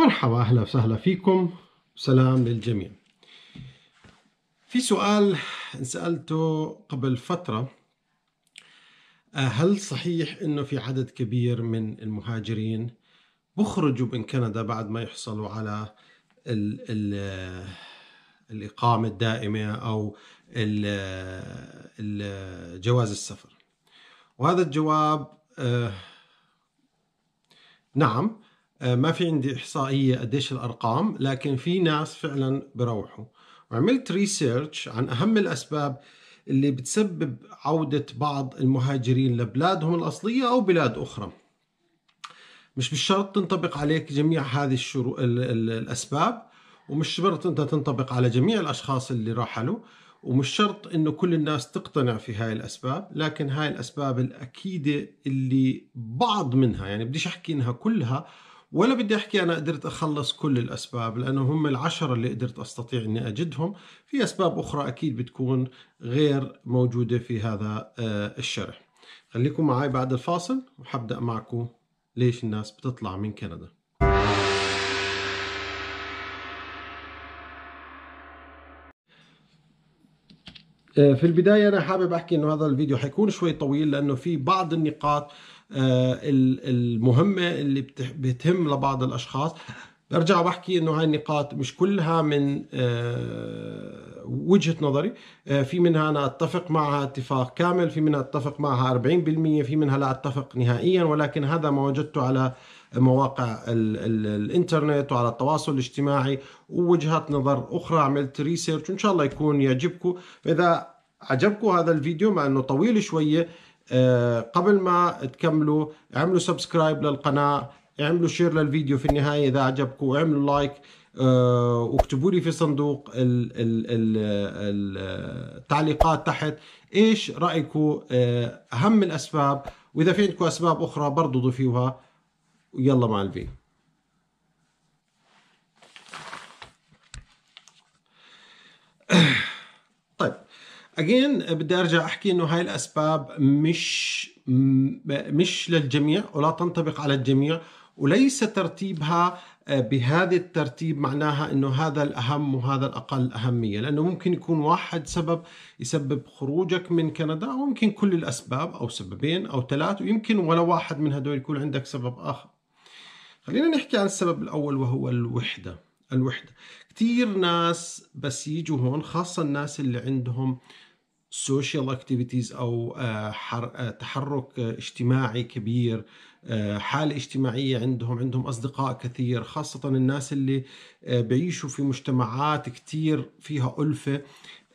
مرحبا أهلا وسهلا فيكم سلام للجميع في سؤال سألته قبل فترة آه، هل صحيح أنه في عدد كبير من المهاجرين بخرجوا من كندا بعد ما يحصلوا على الـ الـ آه، الإقامة الدائمة أو الـ آه، الـ جواز السفر وهذا الجواب نعم آه، ما في عندي احصائيه قديش الارقام لكن في ناس فعلا بروحوا وعملت ريسيرش عن اهم الاسباب اللي بتسبب عوده بعض المهاجرين لبلادهم الاصليه او بلاد اخرى مش بالشرط تنطبق عليك جميع هذه الشرو... ال... ال... الاسباب ومش شرط انت تنطبق على جميع الاشخاص اللي رحلوا ومش شرط انه كل الناس تقتنع في هاي الاسباب لكن هاي الاسباب الاكيده اللي بعض منها يعني بديش احكي انها كلها ولا بدي احكي انا قدرت اخلص كل الاسباب لانه هم العشره اللي قدرت استطيع اني اجدهم، في اسباب اخرى اكيد بتكون غير موجوده في هذا آه، الشرح. خليكم معي بعد الفاصل وحبدا معكم ليش الناس بتطلع من كندا. آه، في البداية أنا حابب أحكي إنه هذا الفيديو حيكون شوي طويل لأنه في بعض النقاط آه، المهمه اللي بتهم لبعض الاشخاص برجع بحكي انه هاي النقاط مش كلها من آه، وجهه نظري آه، في منها انا اتفق معها اتفاق كامل في منها اتفق معها 40% في منها لا اتفق نهائيا ولكن هذا ما وجدته على مواقع الـ الـ الانترنت وعلى التواصل الاجتماعي ووجهات نظر اخرى عملت ريسيرش وان شاء الله يكون يعجبكم فاذا عجبكم هذا الفيديو مع انه طويل شويه آه، قبل ما تكملوا اعملوا سبسكرايب للقناة اعملوا شير للفيديو في النهاية إذا عجبكم اعملوا لايك آه، واكتبوا لي في صندوق التعليقات تحت ايش رأيكم آه، اهم الاسباب واذا في عندكم اسباب اخرى برضو ضيفوها يلا مع الفيديو اجين بدي ارجع احكي انه هاي الاسباب مش مش للجميع ولا تنطبق على الجميع وليس ترتيبها آه، بهذا الترتيب معناها انه هذا الاهم وهذا الاقل اهميه لانه ممكن يكون واحد سبب يسبب خروجك من كندا او ممكن كل الاسباب او سببين او ثلاث ويمكن ولا واحد من هدول يكون عندك سبب اخر خلينا نحكي عن السبب الاول وهو الوحده الوحدة كثير ناس بس يجوا هون خاصة الناس اللي عندهم social activities او آه، آه، تحرك اجتماعي كبير آه، حاله اجتماعيه عندهم عندهم اصدقاء كثير خاصه الناس اللي بيعيشوا في مجتمعات كثير فيها الفه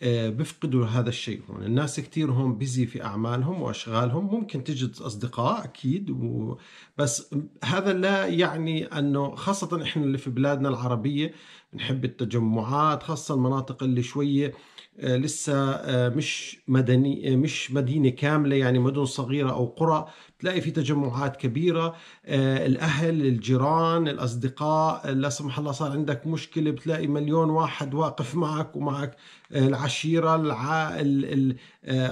آه، بفقدوا هذا الشيء هون الناس كثير هون بيزي في أعمالهم وأشغالهم ممكن تجد أصدقاء أكيد و... بس هذا لا يعني أنه خاصة إحنا اللي في بلادنا العربية نحب التجمعات خاصة المناطق اللي شوية آه، لسه آه، مش مدني آه، مش مدينة كاملة يعني مدن صغيرة أو قرى تلاقي في تجمعات كبيرة الأهل الجيران الأصدقاء لا سمح الله صار عندك مشكلة بتلاقي مليون واحد واقف معك ومعك العشيرة العائل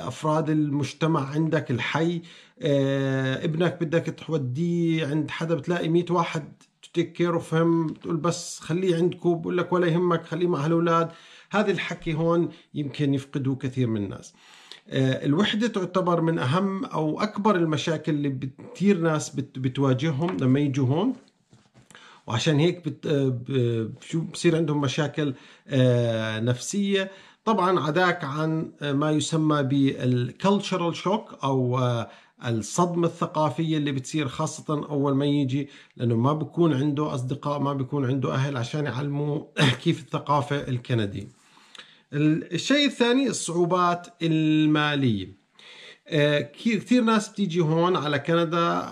أفراد المجتمع عندك الحي ابنك بدك توديه عند حدا بتلاقي 100 واحد تيك كير اوف هيم تقول بس خليه عندكم بقول لك ولا يهمك خليه مع هالاولاد هذا الحكي هون يمكن يفقدوه كثير من الناس آه، الوحدة تعتبر من أهم أو أكبر المشاكل اللي كثير ناس بتواجههم لما يجوا هون وعشان هيك آه، شو بصير عندهم مشاكل آه، نفسية طبعا عداك عن ما يسمى بالكالتشرال شوك أو الصدمة الثقافية اللي بتصير خاصة أول ما يجي لأنه ما بكون عنده أصدقاء ما بكون عنده أهل عشان يعلموه كيف الثقافة الكندية الشيء الثاني الصعوبات المالية آه، كثير ناس بتيجي هون على كندا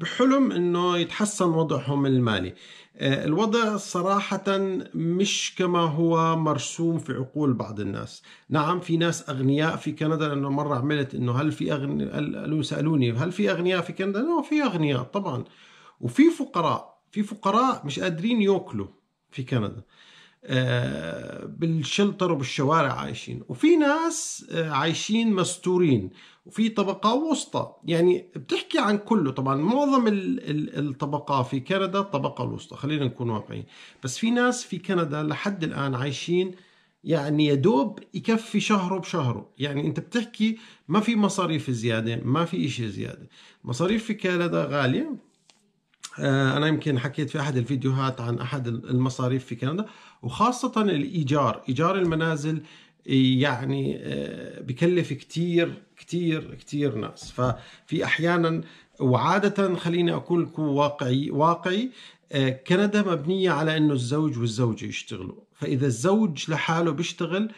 بحلم انه يتحسن وضعهم المالي آه، الوضع صراحة مش كما هو مرسوم في عقول بعض الناس نعم في ناس أغنياء في كندا لأنه مرة عملت أنه هل في أغنياء قالوا سألوني هل في أغنياء في كندا؟ لا في أغنياء طبعا وفي فقراء في فقراء مش قادرين يأكلوا في كندا آه، بالشلتر وبالشوارع عايشين وفي ناس آه، عايشين مستورين وفي طبقة وسطى يعني بتحكي عن كله طبعا معظم الطبقة في كندا الطبقة الوسطى خلينا نكون واقعيين بس في ناس في كندا لحد الآن عايشين يعني يدوب يكفي شهره بشهره يعني انت بتحكي ما في مصاريف زيادة ما في اشي زيادة مصاريف في كندا غالية آه، أنا يمكن حكيت في أحد الفيديوهات عن أحد المصاريف في كندا وخاصة الإيجار إيجار المنازل يعني آه، بكلف كتير كتير كتير ناس ففي أحيانا وعادة خليني أكون لكم واقعي واقعي آه، كندا مبنية على أنه الزوج والزوجة يشتغلوا فإذا الزوج لحاله بيشتغل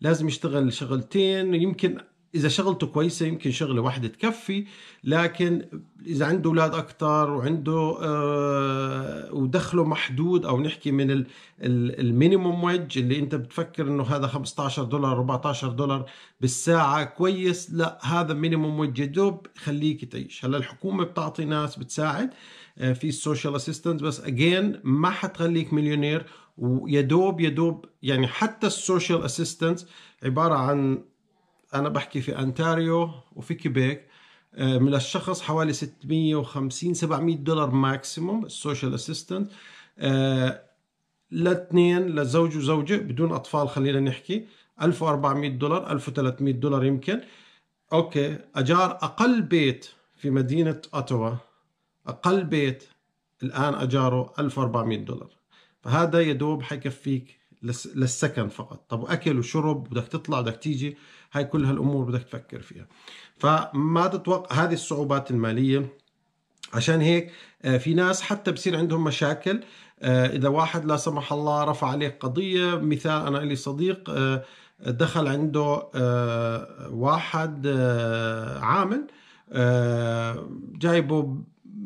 لازم يشتغل شغلتين يمكن اذا شغلته كويسه يمكن شغله واحده تكفي لكن اذا عنده اولاد اكثر وعنده آه ودخله محدود او نحكي من المينيموم ويج اللي انت بتفكر انه هذا 15 دولار 14 دولار بالساعه كويس لا هذا مينيموم ويج يا دوب خليك تعيش هلا الحكومه بتعطي ناس بتساعد آه، في السوشيال اسيستنت بس اجين ما حتخليك مليونير ويا دوب يا دوب يعني حتى السوشيال اسيستنت عباره عن انا بحكي في انتاريو وفي كيبيك آه، من الشخص حوالي 650 700 دولار ماكسيموم السوشيال اسيستنت آه، لاثنين لزوج وزوجه بدون اطفال خلينا نحكي 1400 دولار 1300 دولار يمكن اوكي اجار اقل بيت في مدينه اوتوا اقل بيت الان اجاره 1400 دولار فهذا يدوب حيكفيك للسكن فقط طب واكل وشرب بدك تطلع بدك تيجي هاي كل هالامور بدك تفكر فيها فما تتوقع هذه الصعوبات الماليه عشان هيك آه، في ناس حتى بصير عندهم مشاكل آه، اذا واحد لا سمح الله رفع عليه قضيه مثال انا لي صديق آه، دخل عنده واحد عامل جايبه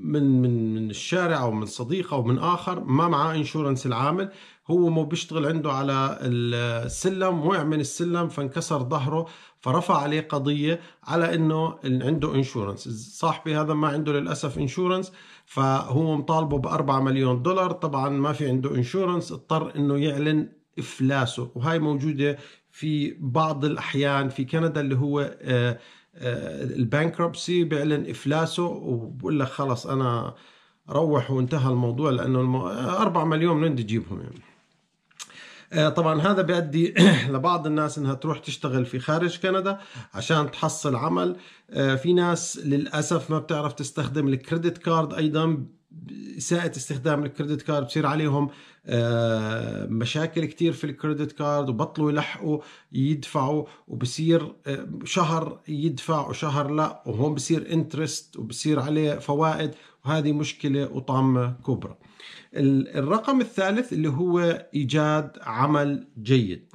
من من من الشارع او من صديق او من اخر ما معاه انشورنس العامل هو مو بيشتغل عنده على السلم وقع من السلم فانكسر ظهره فرفع عليه قضيه على انه عنده انشورنس صاحبي هذا ما عنده للاسف انشورنس فهو مطالبه ب 4 مليون دولار طبعا ما في عنده انشورنس اضطر انه يعلن افلاسه وهي موجوده في بعض الاحيان في كندا اللي هو آه، آه، البانكربسي بيعلن افلاسه وبقول لك خلص انا روح وانتهى الموضوع لانه 4 مليون من وين تجيبهم يعني آه، طبعا هذا بيؤدي لبعض الناس انها تروح تشتغل في خارج كندا عشان تحصل عمل آه، في ناس للاسف ما بتعرف تستخدم الكريدت كارد ايضا اساءة استخدام الكريدت كارد بصير عليهم آه، مشاكل كتير في الكريدت كارد وبطلوا يلحقوا يدفعوا وبصير شهر يدفع وشهر لا وهون بصير انترست وبصير عليه فوائد وهذه مشكلة وطامة كبرى الرقم الثالث اللي هو ايجاد عمل جيد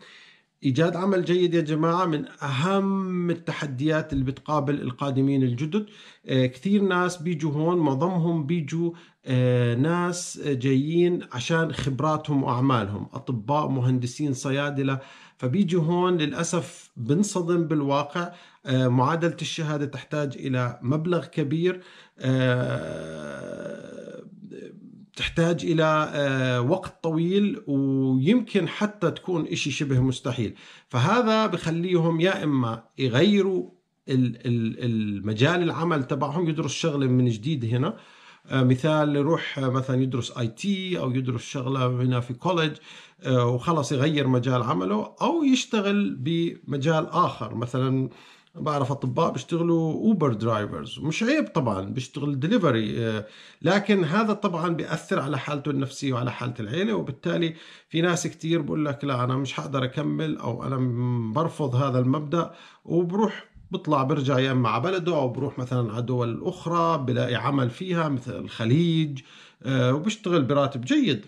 ايجاد عمل جيد يا جماعه من اهم التحديات اللي بتقابل القادمين الجدد آه، كثير ناس بيجوا هون معظمهم بيجوا آه، ناس جايين عشان خبراتهم واعمالهم اطباء مهندسين صيادله فبيجوا هون للاسف بنصدم بالواقع آه، معادله الشهاده تحتاج الى مبلغ كبير تحتاج إلى آه، وقت طويل ويمكن حتى تكون إشي شبه مستحيل فهذا بخليهم يا إما يغيروا المجال العمل تبعهم يدرس شغلة من جديد هنا آه، مثال يروح آه، مثلا يدرس اي تي او يدرس شغله هنا في كولج وخلص يغير مجال عمله او يشتغل بمجال اخر مثلا بعرف اطباء بيشتغلوا اوبر درايفرز مش عيب طبعا بيشتغل دليفري آه، لكن هذا طبعا بياثر على حالته النفسيه وعلى حاله العيله وبالتالي في ناس كثير بقول لك لا انا مش حقدر اكمل او انا برفض هذا المبدا وبروح بطلع برجع يا اما على بلده او بروح مثلا على دول اخرى بلاقي عمل فيها مثل الخليج آه، وبشتغل براتب جيد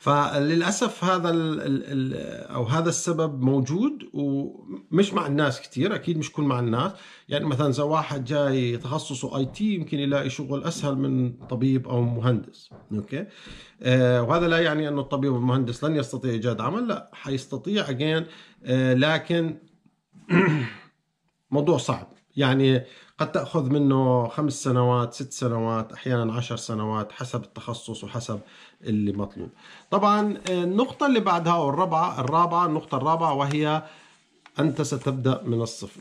فللاسف هذا ال ال او هذا السبب موجود ومش مع الناس كثير اكيد مش كل مع الناس يعني مثلا اذا واحد جاي تخصصه اي تي يمكن يلاقي شغل اسهل من طبيب او مهندس اوكي آه وهذا لا يعني انه الطبيب والمهندس لن يستطيع ايجاد عمل لا حيستطيع اجين آه لكن موضوع صعب يعني قد تأخذ منه خمس سنوات ست سنوات أحيانا عشر سنوات حسب التخصص وحسب اللي مطلوب طبعا آه، النقطة اللي بعدها والرابعة الرابعة النقطة الرابعة وهي أنت ستبدأ من الصفر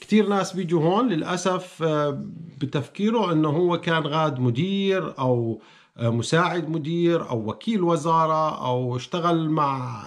كتير ناس بيجوا هون للأسف آه، بتفكيره أنه هو كان غاد مدير أو آه، مساعد مدير او وكيل وزاره او اشتغل مع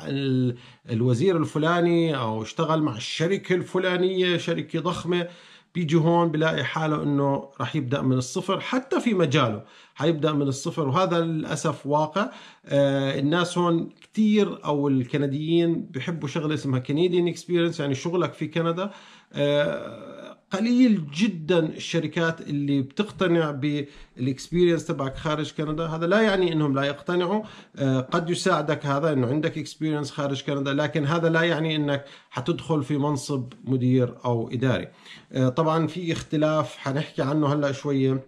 الوزير الفلاني او اشتغل مع الشركه الفلانيه شركه ضخمه بيجي هون بلاقي حاله انه رح يبدا من الصفر حتى في مجاله حيبدا من الصفر وهذا للاسف واقع آه الناس هون كثير او الكنديين بحبوا شغله اسمها كنديان اكسبيرينس يعني شغلك في كندا آه قليل جدا الشركات اللي بتقتنع بالاكسبيرينس تبعك خارج كندا هذا لا يعني انهم لا يقتنعوا آه، قد يساعدك هذا انه عندك اكسبيرينس خارج كندا لكن هذا لا يعني انك حتدخل في منصب مدير او اداري آه، طبعا في اختلاف حنحكي عنه هلا شويه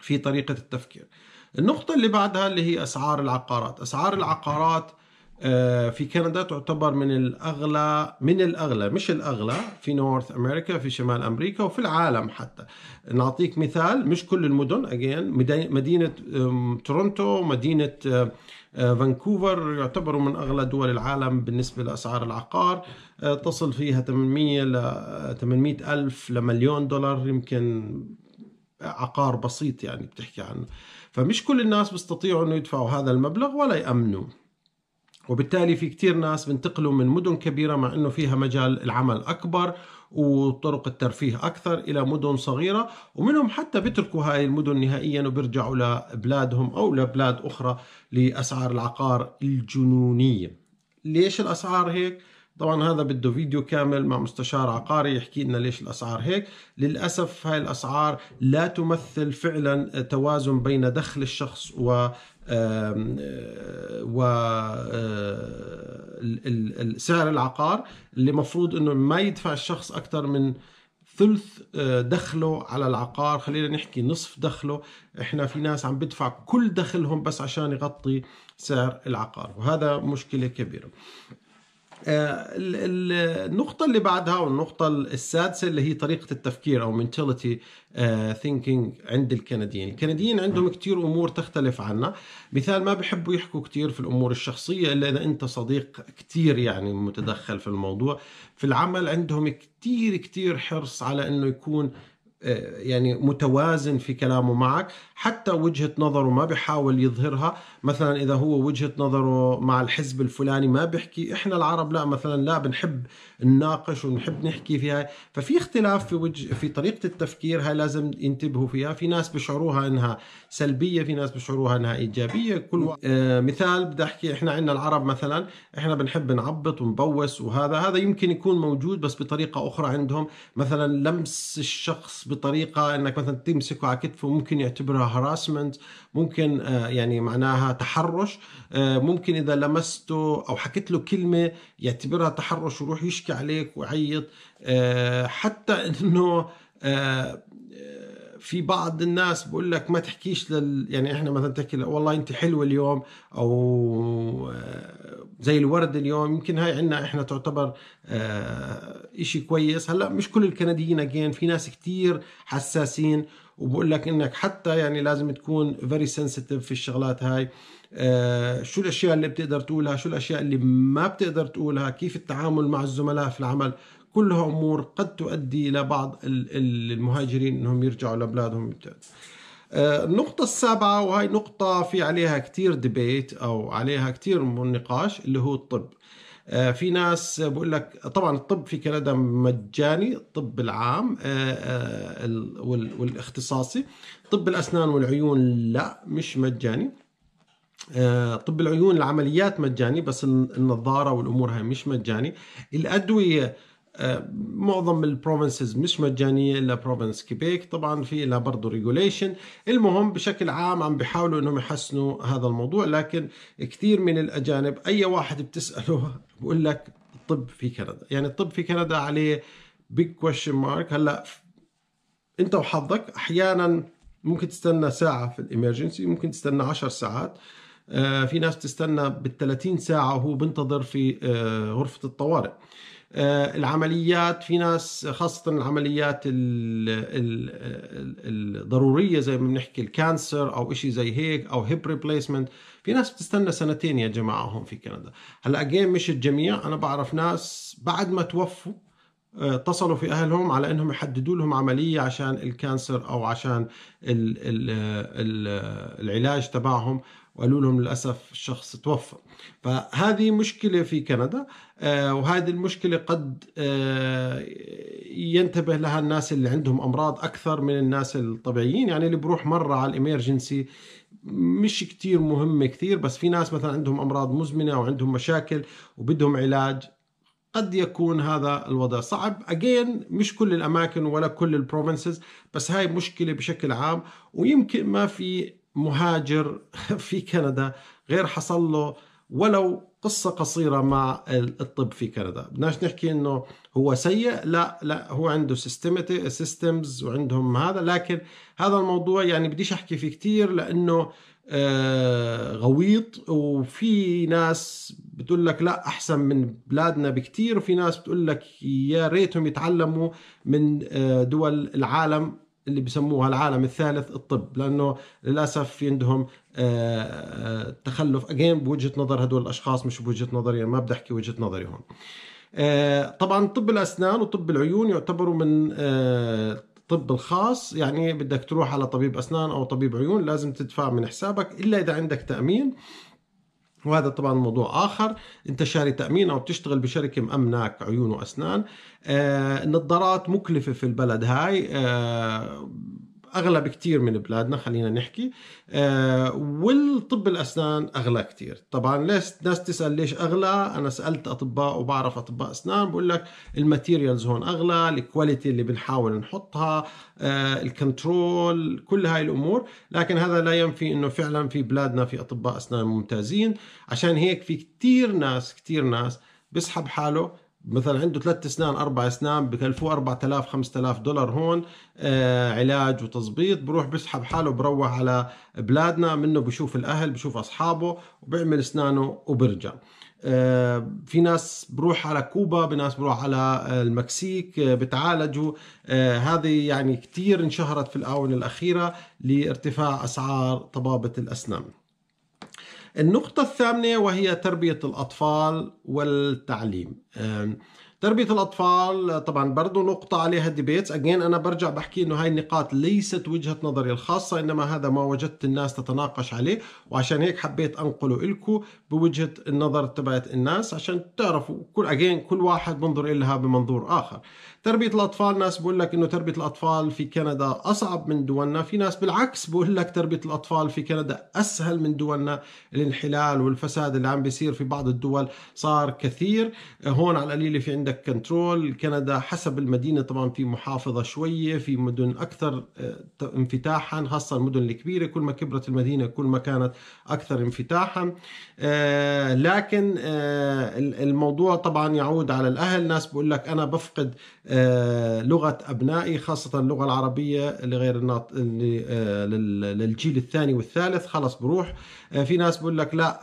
في طريقه التفكير النقطه اللي بعدها اللي هي اسعار العقارات اسعار العقارات آه، في كندا تعتبر من الاغلى من الاغلى مش الاغلى في نورث امريكا في شمال امريكا وفي العالم حتى نعطيك مثال مش كل المدن اجين مدينه تورونتو مدينه آه، آه، فانكوفر يعتبروا من اغلى دول العالم بالنسبه لاسعار العقار تصل فيها 800 ل 800 الف لمليون دولار يمكن عقار بسيط يعني بتحكي عنه فمش كل الناس بيستطيعوا انه يدفعوا هذا المبلغ ولا يامنوا وبالتالي في كتير ناس بنتقلوا من مدن كبيرة مع أنه فيها مجال العمل أكبر وطرق الترفيه أكثر إلى مدن صغيرة ومنهم حتى بيتركوا هاي المدن نهائيا وبيرجعوا لبلادهم أو لبلاد أخرى لأسعار العقار الجنونية ليش الأسعار هيك؟ طبعا هذا بده فيديو كامل مع مستشار عقاري يحكي لنا ليش الاسعار هيك للاسف هاي الاسعار لا تمثل فعلا توازن بين دخل الشخص و آه، و آه، سعر العقار اللي مفروض انه ما يدفع الشخص اكثر من ثلث آه، دخله على العقار خلينا نحكي نصف دخله احنا في ناس عم بدفع كل دخلهم بس عشان يغطي سعر العقار وهذا مشكلة كبيرة آه، النقطة اللي بعدها والنقطة السادسة اللي هي طريقة التفكير أو mentality آه، thinking عند الكنديين الكنديين عندهم كتير أمور تختلف عنا مثال ما بحبوا يحكوا كتير في الأمور الشخصية إلا إذا أنت صديق كتير يعني متدخل في الموضوع في العمل عندهم كتير كتير حرص على أنه يكون آه، يعني متوازن في كلامه معك حتى وجهة نظره ما بحاول يظهرها مثلا إذا هو وجهة نظره مع الحزب الفلاني ما بحكي إحنا العرب لا مثلا لا بنحب نناقش ونحب نحكي فيها ففي اختلاف في وجه في طريقة التفكير هاي لازم ينتبهوا فيها في ناس بشعروها إنها سلبية في ناس بشعروها إنها إيجابية كل و... آه مثال بدي أحكي إحنا عندنا العرب مثلا إحنا بنحب نعبط ونبوس وهذا هذا يمكن يكون موجود بس بطريقة أخرى عندهم مثلا لمس الشخص بطريقه انك مثلا تمسكه على كتفه ممكن يعتبرها هراسمنت ممكن آه، يعني معناها تحرش آه، ممكن اذا لمسته او حكيت له كلمه يعتبرها تحرش ويروح يشكي عليك ويعيط آه، حتى انه في بعض الناس بقول لك ما تحكيش لل يعني احنا مثلا تحكي والله انت حلوه اليوم او آه، زي الورد اليوم يمكن هاي عندنا احنا تعتبر آه، إشي كويس هلا مش كل الكنديين اجين في ناس كتير حساسين وبقول لك انك حتى يعني لازم تكون فيري سنسيتيف في الشغلات هاي آه، شو الاشياء اللي بتقدر تقولها شو الاشياء اللي ما بتقدر تقولها كيف التعامل مع الزملاء في العمل كلها امور قد تؤدي الى بعض المهاجرين انهم يرجعوا لبلادهم آه، النقطة السابعة وهي نقطة في عليها كتير ديبيت أو عليها كتير نقاش اللي هو الطب آه، في ناس بقول لك طبعا الطب في كندا مجاني الطب العام آه، والاختصاصي طب الأسنان والعيون لا مش مجاني طب العيون العمليات مجاني بس النظارة والأمور هاي مش مجاني الأدوية معظم البروفنسز مش مجانيه الا بروفنس كيبيك طبعا في لها برضه ريجوليشن المهم بشكل عام عم بيحاولوا انهم يحسنوا هذا الموضوع لكن كثير من الاجانب اي واحد بتساله بقول لك الطب في كندا يعني الطب في كندا عليه بيج كويشن مارك هلا انت وحظك احيانا ممكن تستنى ساعه في الامرجنسي ممكن تستنى 10 ساعات آه، في ناس تستنى بال 30 ساعه وهو بنتظر في آه، غرفه الطوارئ آه، العمليات في ناس خاصة العمليات الضرورية زي ما بنحكي الكانسر أو إشي زي هيك أو هيب ريبليسمنت في ناس بتستنى سنتين يا جماعة هون في كندا هلا أجين مش الجميع أنا بعرف ناس بعد ما توفوا آه، اتصلوا في اهلهم على انهم يحددوا لهم عمليه عشان الكانسر او عشان الـ الـ الـ العلاج تبعهم وقالوا لهم للأسف الشخص توفى فهذه مشكلة في كندا آه، وهذه المشكلة قد آه، ينتبه لها الناس اللي عندهم أمراض أكثر من الناس الطبيعيين يعني اللي بروح مرة على الإميرجنسي مش كتير مهمة كثير بس في ناس مثلا عندهم أمراض مزمنة أو عندهم مشاكل وبدهم علاج قد يكون هذا الوضع صعب أجين مش كل الأماكن ولا كل البروفنسز بس هاي مشكلة بشكل عام ويمكن ما في مهاجر في كندا غير حصل له ولو قصة قصيرة مع الطب في كندا بدناش نحكي انه هو سيء لا لا هو عنده سيستمز وعندهم هذا لكن هذا الموضوع يعني بديش احكي فيه كتير لانه آه، غويط وفي ناس بتقول لك لا احسن من بلادنا بكتير وفي ناس بتقول لك يا ريتهم يتعلموا من آه، دول العالم اللي بسموها العالم الثالث الطب لانه للاسف في عندهم آه، آه، تخلف اجين بوجهه نظر هدول الاشخاص مش بوجهه نظري ما بدي احكي وجهه نظري هون آه، طبعا طب الاسنان وطب العيون يعتبروا من الطب الخاص يعني بدك تروح على طبيب اسنان او طبيب عيون لازم تدفع من حسابك الا اذا عندك تامين وهذا طبعا موضوع آخر أنت شاري تأمين أو بتشتغل بشركة مأمناك عيون وأسنان آه، النظارات مكلفة في البلد هاي آه، اغلى بكثير من بلادنا خلينا نحكي آه، والطب الاسنان اغلى كثير طبعا ليش ناس تسال ليش اغلى انا سالت اطباء وبعرف اطباء اسنان بقول لك الماتيريالز هون اغلى الكواليتي اللي بنحاول نحطها آه، الكنترول كل هاي الامور لكن هذا لا ينفي انه فعلا في بلادنا في اطباء اسنان ممتازين عشان هيك في كثير ناس كثير ناس بسحب حاله مثلا عنده ثلاث اسنان اربع اسنان بكلفوه 4000 5000 دولار هون آه علاج وتظبيط بروح بسحب حاله بروح على بلادنا منه بشوف الاهل بشوف اصحابه وبعمل اسنانه وبرجع آه في ناس بروح على كوبا ناس بروح على المكسيك آه بتعالجوا آه، هذه يعني كثير انشهرت في الاونه الاخيره لارتفاع اسعار طبابه الاسنان النقطة الثامنة وهي تربية الأطفال والتعليم تربية الأطفال طبعا برضو نقطة عليها ديبيتس أجين أنا برجع بحكي أنه هاي النقاط ليست وجهة نظري الخاصة إنما هذا ما وجدت الناس تتناقش عليه وعشان هيك حبيت أنقله إلكو بوجهة النظر تبعت الناس عشان تعرفوا كل أجين كل واحد بنظر إلها بمنظور آخر تربيه الاطفال ناس بقول لك انه تربيه الاطفال في كندا اصعب من دولنا في ناس بالعكس بقول لك تربيه الاطفال في كندا اسهل من دولنا الانحلال والفساد اللي عم بيصير في بعض الدول صار كثير هون على القليله في عندك كنترول كندا حسب المدينه طبعا في محافظه شويه في مدن اكثر آه، انفتاحا خاصه المدن الكبيره كل ما كبرت المدينه كل ما كانت اكثر انفتاحا آه، لكن آه، الموضوع طبعا يعود على الاهل ناس بقول لك انا بفقد آه، لغه ابنائي خاصه اللغه العربيه لغير الناط... آه، للجيل الثاني والثالث خلص بروح آه، في ناس بقول لك لا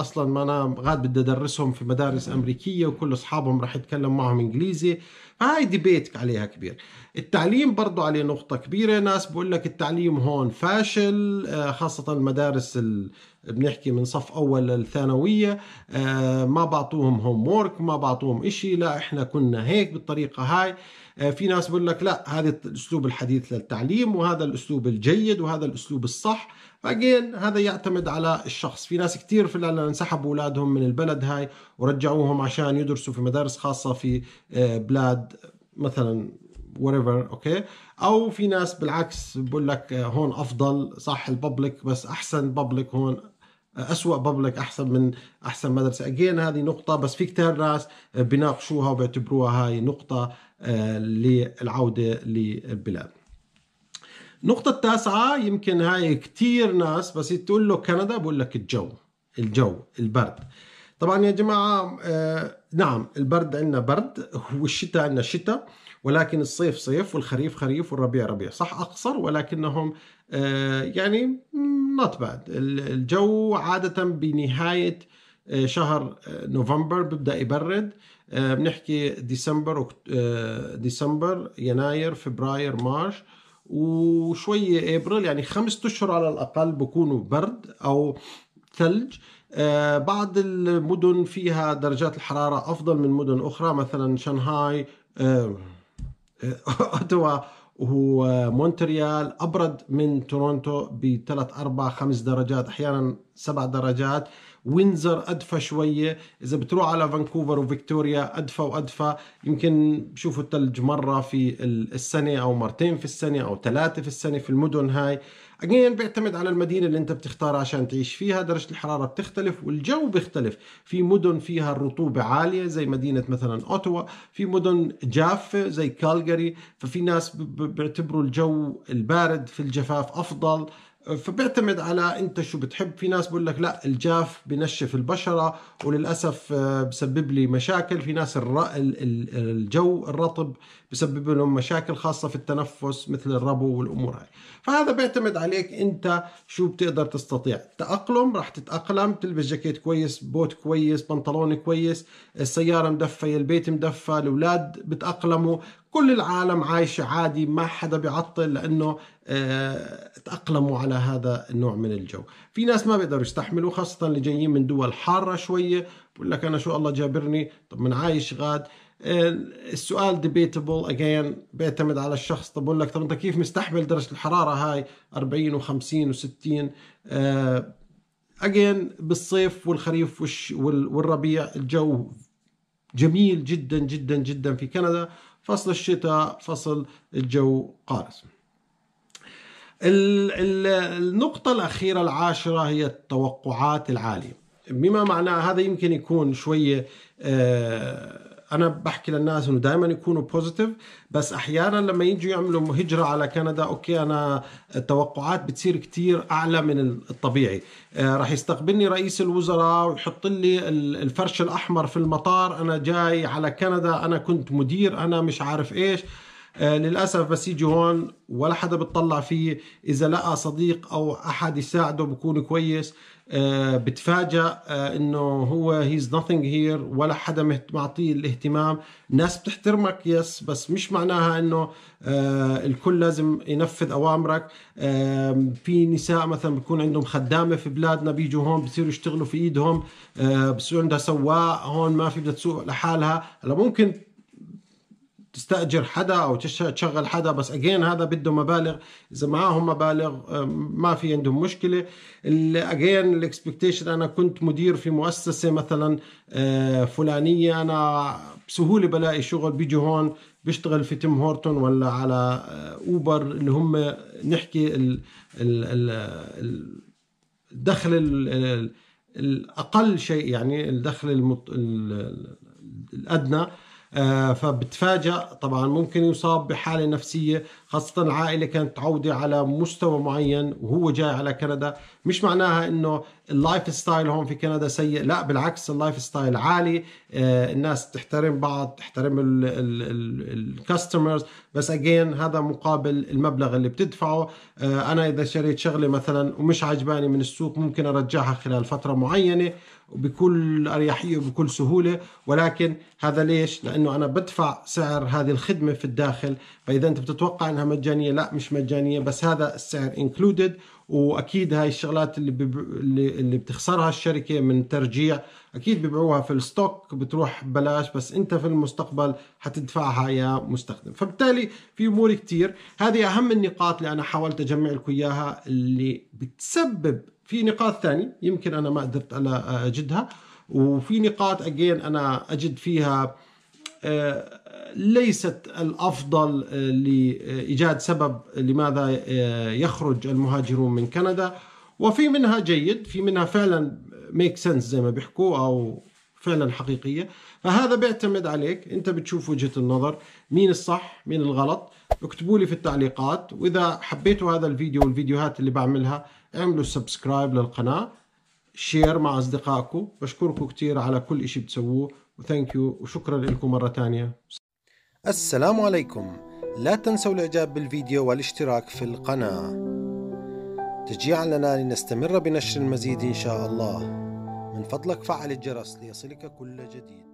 اصلا ما انا غاد بدي ادرسهم في مدارس امريكيه وكل اصحابهم راح يتكلم معهم انجليزي هاي ديبيتك عليها كبير التعليم برضو عليه نقطة كبيرة ناس بقول لك التعليم هون فاشل آه، خاصة المدارس ال... بنحكي من صف أول للثانوية آه، ما بعطوهم هومورك ما بعطوهم إشي لا إحنا كنا هيك بالطريقة هاي آه، في ناس بيقول لك لا هذا الاسلوب الحديث للتعليم وهذا الاسلوب الجيد وهذا الاسلوب الصح فاجين هذا يعتمد على الشخص في ناس كثير في انسحبوا اولادهم من البلد هاي ورجعوهم عشان يدرسوا في مدارس خاصه في آه، بلاد مثلا whatever اوكي او في ناس بالعكس بقول لك آه، هون افضل صح الببليك بس احسن ببليك هون أسوأ ببلك أحسن من أحسن مدرسة أجين هذه نقطة بس في كتير ناس بيناقشوها وبيعتبروها هاي نقطة للعودة للبلاد النقطة التاسعة يمكن هاي كتير ناس بس تقول له كندا بقول لك الجو الجو البرد طبعا يا جماعة آه، نعم البرد عندنا برد والشتاء عندنا شتاء ولكن الصيف صيف والخريف خريف والربيع ربيع صح أقصر ولكنهم آه، يعني نوت باد الجو عادة بنهاية آه، شهر نوفمبر ببدأ يبرد آه، بنحكي ديسمبر آه، ديسمبر يناير فبراير مارش وشوية ابريل يعني خمسة اشهر على الاقل بكونوا برد او ثلج آه، بعض المدن فيها درجات الحرارة افضل من مدن اخرى مثلا شنهاي اوتوا وهو مونتريال ابرد من تورونتو بثلاث اربع خمس درجات احيانا سبع درجات وينزر ادفى شويه اذا بتروح على فانكوفر وفيكتوريا ادفى وادفى يمكن بشوفوا الثلج مره في السنه او مرتين في السنه او ثلاثه في السنه في المدن هاي اجين بيعتمد على المدينه اللي انت بتختارها عشان تعيش فيها درجه الحراره بتختلف والجو بيختلف في مدن فيها الرطوبه عاليه زي مدينه مثلا اوتوا في مدن جافه زي كالجاري ففي ناس بيعتبروا الجو البارد في الجفاف افضل فبيعتمد على انت شو بتحب في ناس بقول لك لا الجاف بنشف البشره وللاسف آه، بسبب لي مشاكل في ناس الجو الرطب بسبب لهم مشاكل خاصه في التنفس مثل الربو والامور هاي فهذا بيعتمد عليك انت شو بتقدر تستطيع تاقلم راح تتاقلم تلبس جاكيت كويس بوت كويس بنطلون كويس السياره مدفى البيت مدفى الاولاد بتاقلموا كل العالم عايشة عادي ما حدا بيعطل لأنه آه، تأقلموا على هذا النوع من الجو في ناس ما بيقدروا يستحملوا خاصة اللي جايين من دول حارة شوية بقول لك أنا شو الله جابرني طب من عايش غاد آه، السؤال debatable again بيعتمد على الشخص طب بقول لك طب انت كيف مستحمل درجة الحرارة هاي 40 و50 و60 اجين بالصيف والخريف والربيع الجو جميل جدا جدا جدا في كندا فصل الشتاء فصل الجو قارس النقطة الأخيرة العاشرة هي التوقعات العالية بما معناه هذا يمكن يكون شوية آه انا بحكي للناس انه دائما يكونوا بوزيتيف بس احيانا لما يجوا يعملوا هجره على كندا اوكي انا التوقعات بتصير كتير اعلى من الطبيعي آه، راح يستقبلني رئيس الوزراء ويحط لي الفرش الاحمر في المطار انا جاي على كندا انا كنت مدير انا مش عارف ايش آه، للاسف بس يجي هون ولا حدا بتطلع فيه اذا لقى صديق او احد يساعده بكون كويس آه، بتفاجأ آه، انه هو هيز nothing هير ولا حدا معطيه الاهتمام الناس بتحترمك يس بس مش معناها انه آه، الكل لازم ينفذ اوامرك في نساء مثلا بيكون عندهم خدامه في بلادنا بيجوا هون بصيروا يشتغلوا في ايدهم بصير عندها سواق هون ما في بدها تسوق لحالها هلا ممكن تستاجر حدا او تشغل حدا بس اجين هذا بده مبالغ اذا معاهم مبالغ آه، ما في عندهم مشكله اجين الاكسبكتيشن انا كنت مدير في مؤسسه مثلا آه، فلانيه انا بسهوله بلاقي شغل بيجي هون بيشتغل في تيم هورتون ولا على آه، اوبر اللي هم نحكي الدخل الاقل شيء يعني الدخل المط... الادنى آه، فبتفاجأ طبعا ممكن يصاب بحالة نفسية خاصة العائلة كانت متعودة على مستوى معين وهو جاي على كندا مش معناها انه اللايف ستايل هون في كندا سيء لا بالعكس اللايف ستايل عالي آه، الناس تحترم بعض تحترم الكاستمرز بس اجين هذا مقابل المبلغ اللي بتدفعه آه، انا اذا شريت شغله مثلا ومش عجباني من السوق ممكن ارجعها خلال فتره معينه بكل اريحيه وبكل سهوله ولكن هذا ليش؟ لانه انا بدفع سعر هذه الخدمه في الداخل فاذا انت بتتوقع انها مجانيه لا مش مجانيه بس هذا السعر انكلودد واكيد هاي الشغلات اللي بب... اللي بتخسرها الشركه من ترجيع اكيد ببيعوها في الستوك بتروح ببلاش بس انت في المستقبل حتدفعها يا مستخدم فبالتالي في امور كثير هذه اهم النقاط اللي انا حاولت اجمع لكم اياها اللي بتسبب في نقاط ثانية يمكن أنا ما قدرت أنا أجدها وفي نقاط أجين أنا أجد فيها آه، ليست الأفضل آه، لإيجاد سبب لماذا آه، يخرج المهاجرون من كندا وفي منها جيد في منها فعلا ميك سنس زي ما بيحكوا أو فعلا حقيقية فهذا بيعتمد عليك أنت بتشوف وجهة النظر مين الصح مين الغلط اكتبوا لي في التعليقات وإذا حبيتوا هذا الفيديو والفيديوهات اللي بعملها اعملوا سبسكرايب للقناة شير مع أصدقائكم بشكركم كتير على كل إشي بتسووه وثانك يو وشكرا لكم مرة تانية السلام عليكم لا تنسوا الإعجاب بالفيديو والاشتراك في القناة تشجيعا لنا لنستمر بنشر المزيد إن شاء الله من فضلك فعل الجرس ليصلك كل جديد